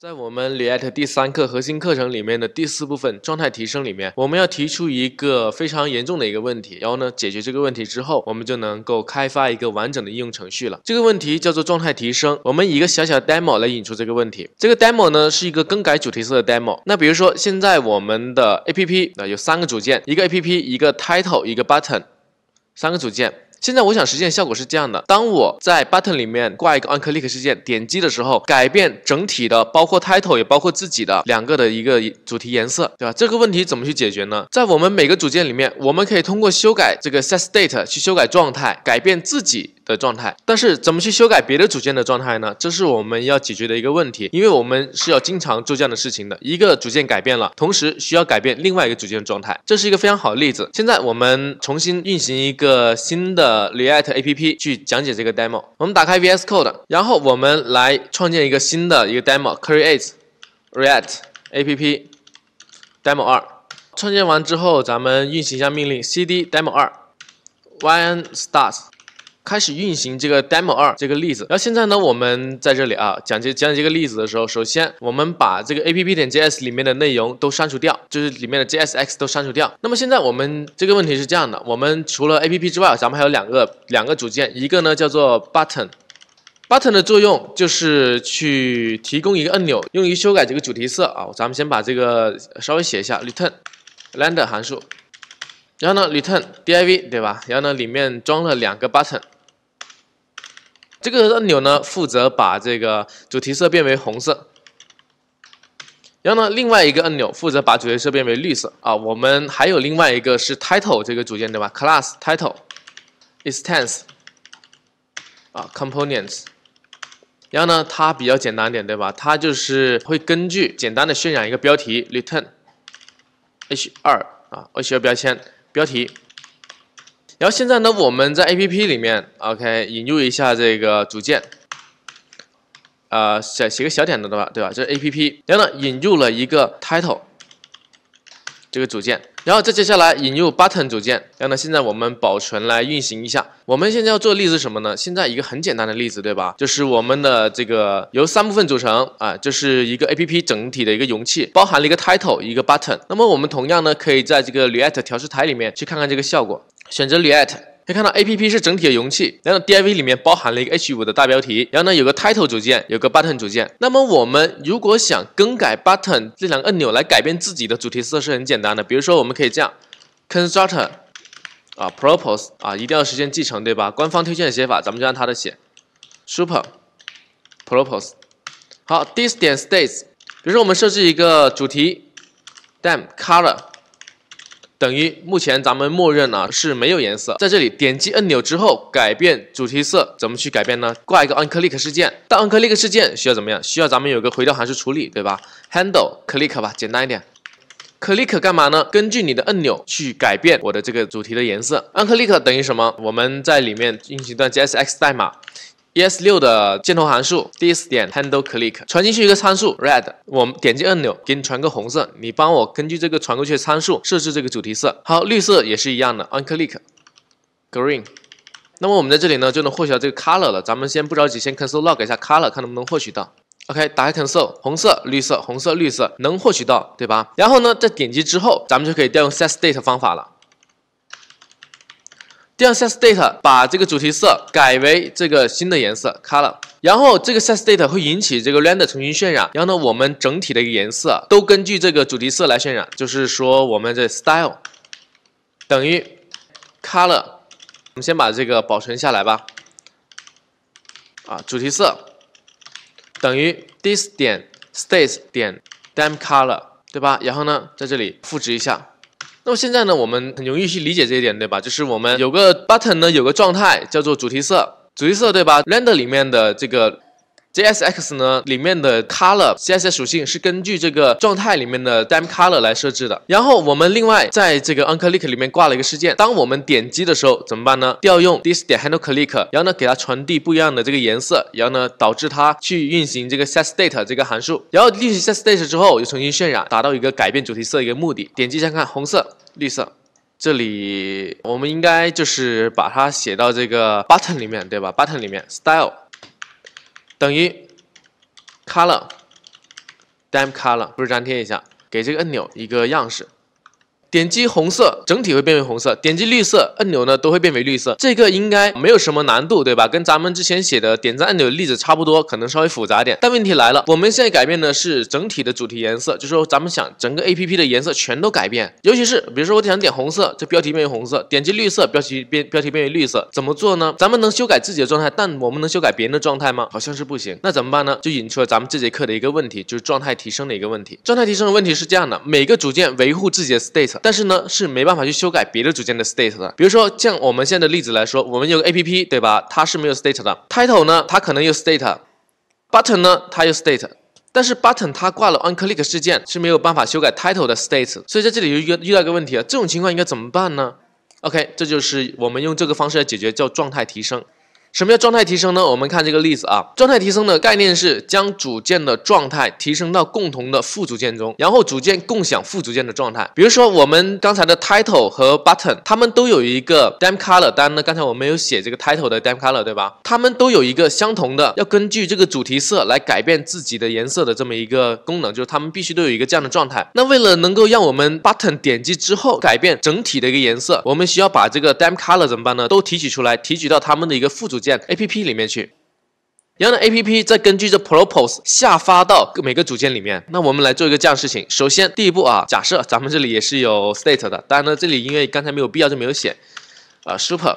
在我们 React 第三课核心课程里面的第四部分状态提升里面，我们要提出一个非常严重的一个问题，然后呢，解决这个问题之后，我们就能够开发一个完整的应用程序了。这个问题叫做状态提升。我们以一个小小 demo 来引出这个问题。这个 demo 呢，是一个更改主题色的 demo。那比如说，现在我们的 APP 那有三个组件，一个 APP，一个 title，一个 button，三个组件。现在我想实现效果是这样的：当我在 button 里面挂一个 u n click 事件，点击的时候，改变整体的，包括 title 也包括自己的两个的一个主题颜色，对吧？这个问题怎么去解决呢？在我们每个组件里面，我们可以通过修改这个 set state 去修改状态，改变自己。的状态，但是怎么去修改别的组件的状态呢？这是我们要解决的一个问题，因为我们是要经常做这样的事情的。一个组件改变了，同时需要改变另外一个组件的状态，这是一个非常好的例子。现在我们重新运行一个新的 React App 去讲解这个 Demo。我们打开 VS Code，然后我们来创建一个新的一个 Demo，Create React App Demo 二。创建完之后，咱们运行一下命令：cd Demo 二 y r n start。开始运行这个 demo 二这个例子。然后现在呢，我们在这里啊讲这讲这个例子的时候，首先我们把这个 app.js 点里面的内容都删除掉，就是里面的 JSX 都删除掉。那么现在我们这个问题是这样的，我们除了 app 之外，咱们还有两个两个组件，一个呢叫做 button，button 的作用就是去提供一个按钮，用于修改这个主题色啊。咱们先把这个稍微写一下 return l e n d e r 函数，然后呢 return div 对吧？然后呢里面装了两个 button。这个按钮呢，负责把这个主题色变为红色。然后呢，另外一个按钮负责把主题色变为绿色。啊，我们还有另外一个是 title 这个组件对吧？class title instance 啊 components。然后呢，它比较简单点对吧？它就是会根据简单的渲染一个标题，return h2 啊 h2 标签标题。然后现在呢，我们在 A P P 里面，OK，引入一下这个组件，啊，写写个小点的对吧，对吧？这是 A P P。然后呢，引入了一个 Title 这个组件，然后再接下来引入 Button 组件。然后呢，现在我们保存来运行一下。我们现在要做的例子是什么呢？现在一个很简单的例子，对吧？就是我们的这个由三部分组成啊，就是一个 A P P 整体的一个容器，包含了一个 Title，一个 Button。那么我们同样呢，可以在这个 React 调试台里面去看看这个效果。选择 React，可以看到 A P P 是整体的容器，然后 D I V 里面包含了一个 H 五的大标题，然后呢有个 Title 组件，有个 Button 组件。那么我们如果想更改 Button 这两个按钮来改变自己的主题色是很简单的，比如说我们可以这样，constructor 啊，props o e 啊，一定要实现继承对吧？官方推荐的写法，咱们就按它的写，super props o。e 好，this 点 states，比如说我们设置一个主题 d a m n color。等于目前咱们默认呢是没有颜色，在这里点击按钮之后改变主题色，怎么去改变呢？挂一个 onclick 事件，但 onclick 事件需要怎么样？需要咱们有个回调函数处理，对吧？handle click 吧，简单一点。click 干嘛呢？根据你的按钮去改变我的这个主题的颜色。onclick 等于什么？我们在里面运行一段 JSX 代码。ES6 的箭头函数第一次点 handle click 传进去一个参数 red，我们点击按钮给你传个红色，你帮我根据这个传过去的参数设置这个主题色。好，绿色也是一样的，on click green，那么我们在这里呢就能获取到这个 color 了。咱们先不着急，先 console log 一下 color，看能不能获取到。OK，打开 console，红色、绿色、红色、绿色，能获取到，对吧？然后呢，再点击之后，咱们就可以调用 set state 方法了。调 set state 把这个主题色改为这个新的颜色 color，然后这个 set state 会引起这个 render 重新渲染，然后呢，我们整体的一个颜色都根据这个主题色来渲染，就是说我们这 style 等于 color，我们先把这个保存下来吧。啊，主题色等于 this 点 states 点 d a m n color，对吧？然后呢，在这里复制一下。那么现在呢，我们很容易去理解这一点，对吧？就是我们有个 button 呢，有个状态叫做主题色，主题色对吧？render 里面的这个。c s x 呢里面的 color CSS 属性是根据这个状态里面的 d a m color 来设置的。然后我们另外在这个 unclick 里面挂了一个事件，当我们点击的时候怎么办呢？调用 this. 点 handle click，然后呢给它传递不一样的这个颜色，然后呢导致它去运行这个 set state 这个函数，然后运行 set state 之后就重新渲染，达到一个改变主题色一个目的。点击一下看，红色、绿色，这里我们应该就是把它写到这个 button 里面，对吧？button 里面 style。等于 color d a m n color，复制粘贴一下，给这个按钮一个样式。点击红色，整体会变为红色；点击绿色按钮呢，都会变为绿色。这个应该没有什么难度，对吧？跟咱们之前写的点赞按钮的例子差不多，可能稍微复杂点。但问题来了，我们现在改变的是整体的主题颜色，就是说咱们想整个 A P P 的颜色全都改变，尤其是比如说我想点红色，这标题变为红色；点击绿色，标题变标题变为绿色，怎么做呢？咱们能修改自己的状态，但我们能修改别人的状态吗？好像是不行。那怎么办呢？就引出了咱们这节课的一个问题，就是状态提升的一个问题。状态提升的问题是这样的，每个组件维护自己的 state。但是呢，是没办法去修改别的组件的 state 的。比如说，像我们现在的例子来说，我们有个 A P P 对吧？它是没有 state 的。title 呢，它可能有 state。button 呢，它有 state。但是 button 它挂了 on click 事件是没有办法修改 title 的 state。所以在这里又遇遇到一个问题了，这种情况应该怎么办呢？OK，这就是我们用这个方式来解决，叫状态提升。什么叫状态提升呢？我们看这个例子啊，状态提升的概念是将组件的状态提升到共同的副组件中，然后组件共享副组件的状态。比如说我们刚才的 title 和 button，它们都有一个 d a m color，当然呢，刚才我没有写这个 title 的 d a m color，对吧？它们都有一个相同的，要根据这个主题色来改变自己的颜色的这么一个功能，就是它们必须都有一个这样的状态。那为了能够让我们 button 点击之后改变整体的一个颜色，我们需要把这个 d a m color 怎么办呢？都提取出来，提取到它们的一个副组。组件 A P P 里面去，然后呢 A P P 再根据这 propose 下发到每个组件里面。那我们来做一个这样的事情。首先第一步啊，假设咱们这里也是有 state 的，当然呢这里因为刚才没有必要就没有写啊 super。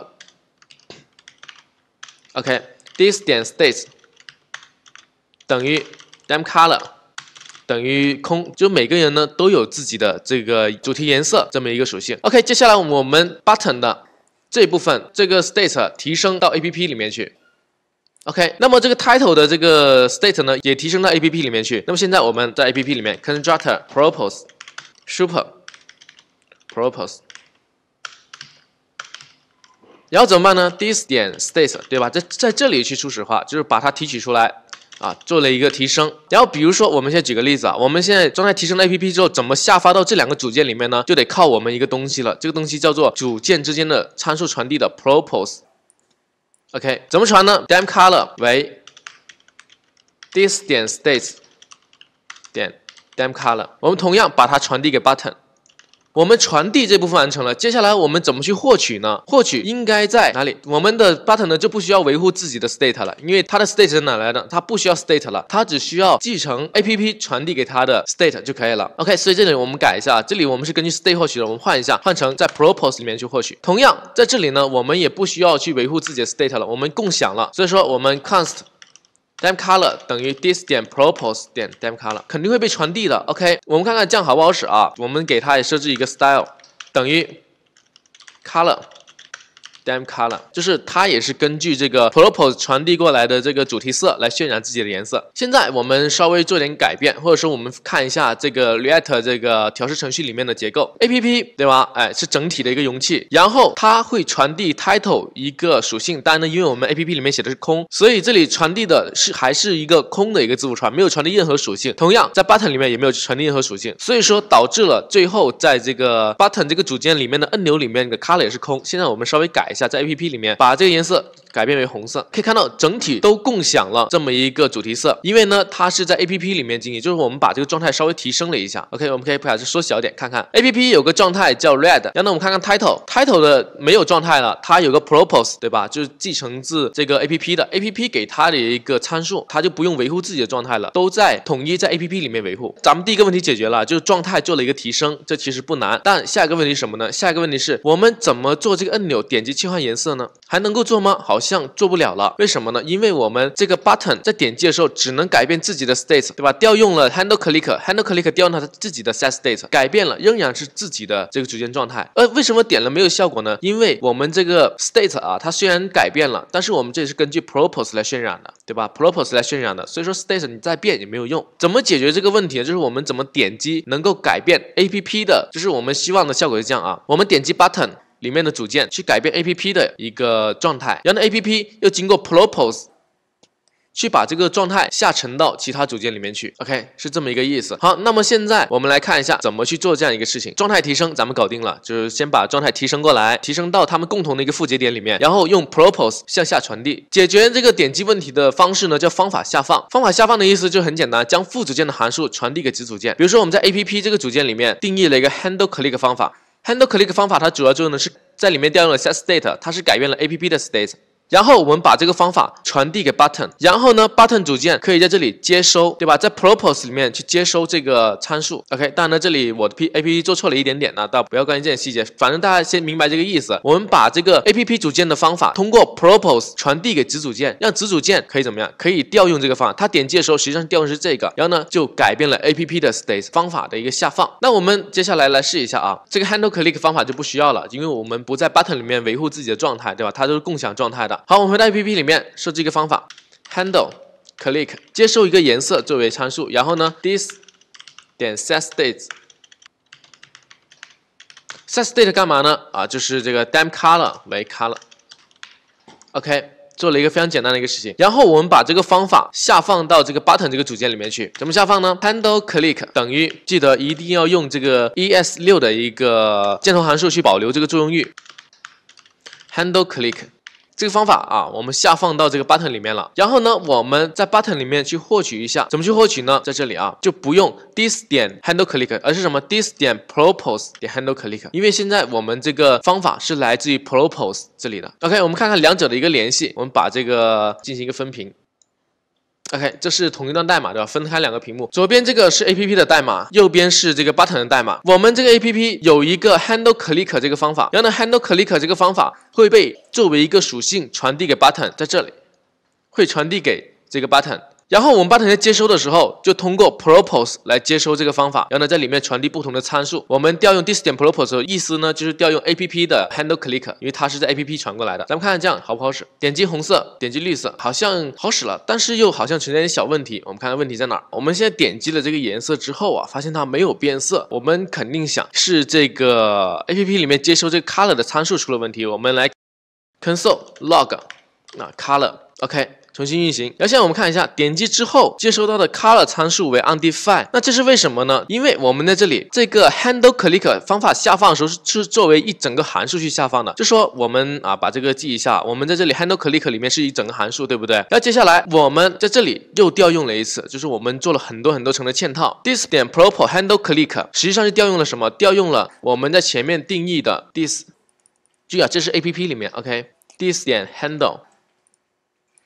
OK，this 点 state 等于 d a m n color 等于空，就每个人呢都有自己的这个主题颜色这么一个属性。OK，接下来我们 button 的。这一部分这个 state 提升到 A P P 里面去，OK。那么这个 title 的这个 state 呢，也提升到 A P P 里面去。那么现在我们在 A P P 里面 c o n t r u c t o r propose super propose，然后怎么办呢？this 点 state 对吧？在在这里去初始化，就是把它提取出来。啊，做了一个提升。然后，比如说，我们现在举个例子啊，我们现在装在提升的 APP 之后，怎么下发到这两个组件里面呢？就得靠我们一个东西了。这个东西叫做组件之间的参数传递的 Propose。OK，怎么传呢 d a m Color 为 t h i s 点 State s 点 d a m Color，我们同样把它传递给 Button。我们传递这部分完成了，接下来我们怎么去获取呢？获取应该在哪里？我们的 button 呢就不需要维护自己的 state 了，因为它的 state 是哪来的？它不需要 state 了，它只需要继承 app 传递给它的 state 就可以了。OK，所以这里我们改一下，这里我们是根据 state 获取的，我们换一下，换成在 propose 里面去获取。同样在这里呢，我们也不需要去维护自己的 state 了，我们共享了，所以说我们 const。dem color 等于 this 点 propose 点 dem color，肯定会被传递的。OK，我们看看降好不好使啊？我们给它也设置一个 style，等于 color。Damn color，就是它也是根据这个 propos 传递过来的这个主题色来渲染自己的颜色。现在我们稍微做点改变，或者说我们看一下这个 React 这个调试程序里面的结构，App 对吧？哎，是整体的一个容器，然后它会传递 title 一个属性。当然呢，因为我们 App 里面写的是空，所以这里传递的是还是一个空的一个字符串，没有传递任何属性。同样在 Button 里面也没有传递任何属性，所以说导致了最后在这个 Button 这个组件里面的按钮里面的 color 也是空。现在我们稍微改。一下，在 APP 里面把这个颜色。改变为红色，可以看到整体都共享了这么一个主题色，因为呢，它是在 A P P 里面经营，就是我们把这个状态稍微提升了一下。OK，我们可以把这缩小点看看。A P P 有个状态叫 Red，然后呢，我们看看 Title，Title 的没有状态了，它有个 Propose，对吧？就是继承自这个 A P P 的 A P P 给它的一个参数，它就不用维护自己的状态了，都在统一在 A P P 里面维护。咱们第一个问题解决了，就是状态做了一个提升，这其实不难。但下一个问题是什么呢？下一个问题是我们怎么做这个按钮点击切换颜色呢？还能够做吗？好。像做不了了，为什么呢？因为我们这个 button 在点击的时候，只能改变自己的 state，对吧？调用了 handle click，handle click 调用它自己的 set state，改变了，仍然是自己的这个组件状态。呃，为什么点了没有效果呢？因为我们这个 state 啊，它虽然改变了，但是我们这是根据 props 来渲染的，对吧？props 来渲染的，所以说 state 你再变也没有用。怎么解决这个问题？就是我们怎么点击能够改变 app 的，就是我们希望的效果是这样啊。我们点击 button。里面的组件去改变 APP 的一个状态，然后 APP 又经过 Propose 去把这个状态下沉到其他组件里面去。OK，是这么一个意思。好，那么现在我们来看一下怎么去做这样一个事情。状态提升咱们搞定了，就是先把状态提升过来，提升到他们共同的一个复节点里面，然后用 Propose 向下传递。解决这个点击问题的方式呢，叫方法下放。方法下放的意思就很简单，将副组件的函数传递给子组件。比如说我们在 APP 这个组件里面定义了一个 handleClick 方法。handle click 方法，它主要作用呢是在里面调用了 set state，它是改变了 APP 的 state。然后我们把这个方法传递给 button，然后呢 button 组件可以在这里接收，对吧？在 props o e 里面去接收这个参数。OK，当然呢，这里我的 P A P P 做错了一点点呢，大家不要关心这些细节，反正大家先明白这个意思。我们把这个 A P P 组件的方法通过 props o e 传递给子组件，让子组件可以怎么样？可以调用这个方法。它点击的时候实际上调用是这个，然后呢就改变了 A P P 的 states 方法的一个下放。那我们接下来来试一下啊，这个 handle click 方法就不需要了，因为我们不在 button 里面维护自己的状态，对吧？它都是共享状态的。好，我们回到 A P P 里面设置一个方法 handle click 接收一个颜色作为参数，然后呢 this 点 set state set state 干嘛呢？啊，就是这个 damn color 为 color。OK，做了一个非常简单的一个事情。然后我们把这个方法下放到这个 button 这个组件里面去。怎么下放呢？handle click 等于记得一定要用这个 E S 六的一个箭头函数去保留这个作用域。handle click。这个方法啊，我们下放到这个 button 里面了。然后呢，我们在 button 里面去获取一下，怎么去获取呢？在这里啊，就不用 this 点 handle click，而是什么 this 点 propose 点 handle click？因为现在我们这个方法是来自于 propose 这里的。OK，我们看看两者的一个联系。我们把这个进行一个分屏。OK，这是同一段代码对吧？分开两个屏幕，左边这个是 APP 的代码，右边是这个 button 的代码。我们这个 APP 有一个 handle click 这个方法，然后呢 handle click 这个方法会被作为一个属性传递给 button，在这里会传递给这个 button。然后我们把同学接收的时候，就通过 propose 来接收这个方法，然后呢在里面传递不同的参数。我们调用 this 点 propose 的意思呢，就是调用 A P P 的 handle click，因为它是在 A P P 传过来的。咱们看看这样好不好使？点击红色，点击绿色，好像好使了，但是又好像存在点小问题。我们看看问题在哪儿？我们现在点击了这个颜色之后啊，发现它没有变色。我们肯定想是这个 A P P 里面接收这个 color 的参数出了问题。我们来 console log 那 color，OK。重新运行。然后现在我们看一下，点击之后接收到的 color 参数为 undefined，那这是为什么呢？因为我们在这里这个 handle click 方法下放的时候是是作为一整个函数去下放的。就说我们啊把这个记一下，我们在这里 handle click 里面是一整个函数，对不对？然后接下来我们在这里又调用了一次，就是我们做了很多很多层的嵌套。this 点 prop handle click 实际上是调用了什么？调用了我们在前面定义的 this。注意啊，这是 A P P 里面，OK。this 点 handle。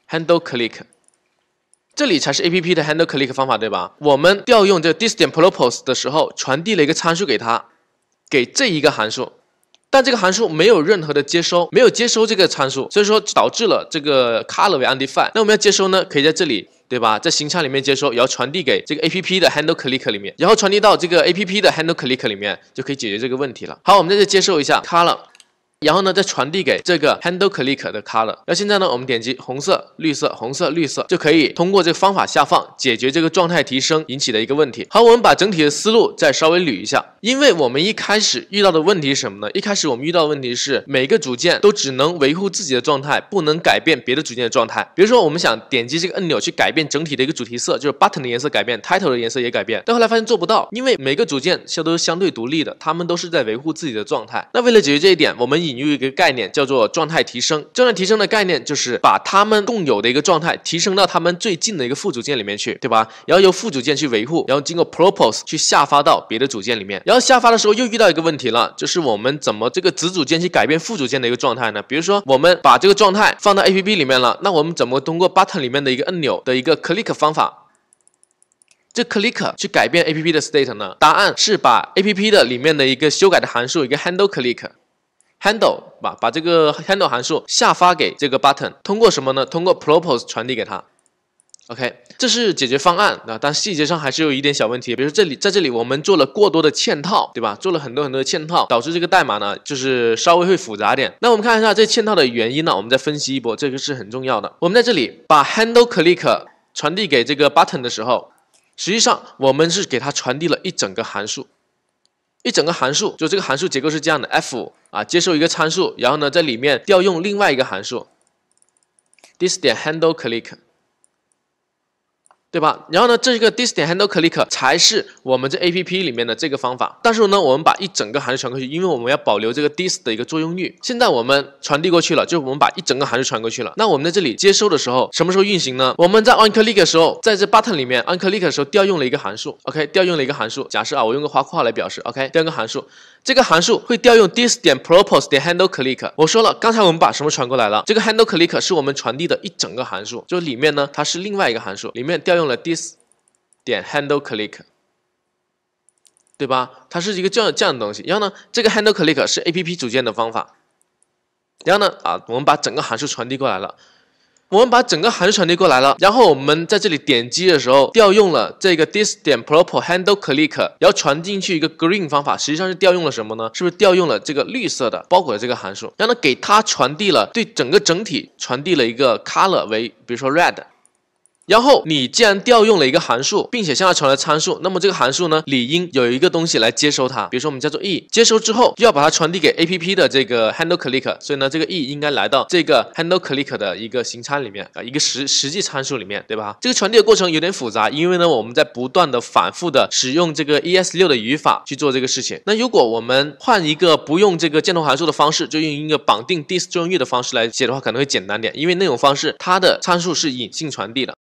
handle click，这里才是 A P P 的 handle click 方法对吧？我们调用这 d i s t a n t propose 的时候，传递了一个参数给它，给这一个函数，但这个函数没有任何的接收，没有接收这个参数，所以说导致了这个 color 为 undefined。那我们要接收呢？可以在这里对吧？在形参里面接收，也要传递给这个 A P P 的 handle click 里面，然后传递到这个 A P P 的 handle click 里面就可以解决这个问题了。好，我们在这接收一下 color。然后呢，再传递给这个 handle click 的 color。那现在呢，我们点击红色、绿色、红色、绿色，就可以通过这个方法下放解决这个状态提升引起的一个问题。好，我们把整体的思路再稍微捋一下。因为我们一开始遇到的问题是什么呢？一开始我们遇到的问题是每个组件都只能维护自己的状态，不能改变别的组件的状态。比如说，我们想点击这个按钮去改变整体的一个主题色，就是 button 的颜色改变，title 的颜色也改变。但后来发现做不到，因为每个组件实都是相对独立的，它们都是在维护自己的状态。那为了解决这一点，我们。引入一个概念叫做状态提升。状态提升的概念就是把他们共有的一个状态提升到他们最近的一个副组件里面去，对吧？然后由副组件去维护，然后经过 propose 去下发到别的组件里面。然后下发的时候又遇到一个问题了，就是我们怎么这个子组件去改变副组件的一个状态呢？比如说我们把这个状态放到 A P P 里面了，那我们怎么通过 button 里面的一个按钮的一个 click 方法，这 click 去改变 A P P 的 state 呢？答案是把 A P P 的里面的一个修改的函数一个 handle click。handle 把把这个 handle 函数下发给这个 button，通过什么呢？通过 props o e 传递给他。OK，这是解决方案啊，但细节上还是有一点小问题，比如说这里，在这里我们做了过多的嵌套，对吧？做了很多很多的嵌套，导致这个代码呢就是稍微会复杂点。那我们看一下这嵌套的原因呢，我们再分析一波，这个是很重要的。我们在这里把 handle click 传递给这个 button 的时候，实际上我们是给它传递了一整个函数。一整个函数，就这个函数结构是这样的，f 啊，接受一个参数，然后呢，在里面调用另外一个函数，this 点 handle click。对吧？然后呢，这一个 d i s i s 点 handle click 才是我们这 A P P 里面的这个方法。但是呢，我们把一整个函数传过去，因为我们要保留这个 d i s i s 的一个作用域。现在我们传递过去了，就我们把一整个函数传过去了。那我们在这里接收的时候，什么时候运行呢？我们在 o n click 的时候，在这 button 里面 o n click 的时候调用了一个函数，OK，调用了一个函数。假设啊，我用个花括号来表示，OK，调用个函数。这个函数会调用 this 点 propose 点 handle click。我说了，刚才我们把什么传过来了？这个 handle click 是我们传递的一整个函数，就里面呢，它是另外一个函数，里面调用了 this 点 handle click，对吧？它是一个这样这样的东西。然后呢，这个 handle click 是 A P P 组件的方法。然后呢，啊，我们把整个函数传递过来了。我们把整个函数传递过来了，然后我们在这里点击的时候调用了这个 this 点 proper handle click，然后传进去一个 green 方法，实际上是调用了什么呢？是不是调用了这个绿色的包裹的这个函数？让它给它传递了对整个整体传递了一个 color 为，比如说 red。然后你既然调用了一个函数，并且向它传了参数，那么这个函数呢，理应有一个东西来接收它。比如说我们叫做 e 接收之后，就要把它传递给 A P P 的这个 handle click。所以呢，这个 e 应该来到这个 handle click 的一个形参里面啊，一个实实际参数里面，对吧？这个传递的过程有点复杂，因为呢，我们在不断的反复的使用这个 E S 六的语法去做这个事情。那如果我们换一个不用这个箭头函数的方式，就用一个绑定 dis j o i n 的方式来写的话，可能会简单点，因为那种方式它的参数是隐性传递的。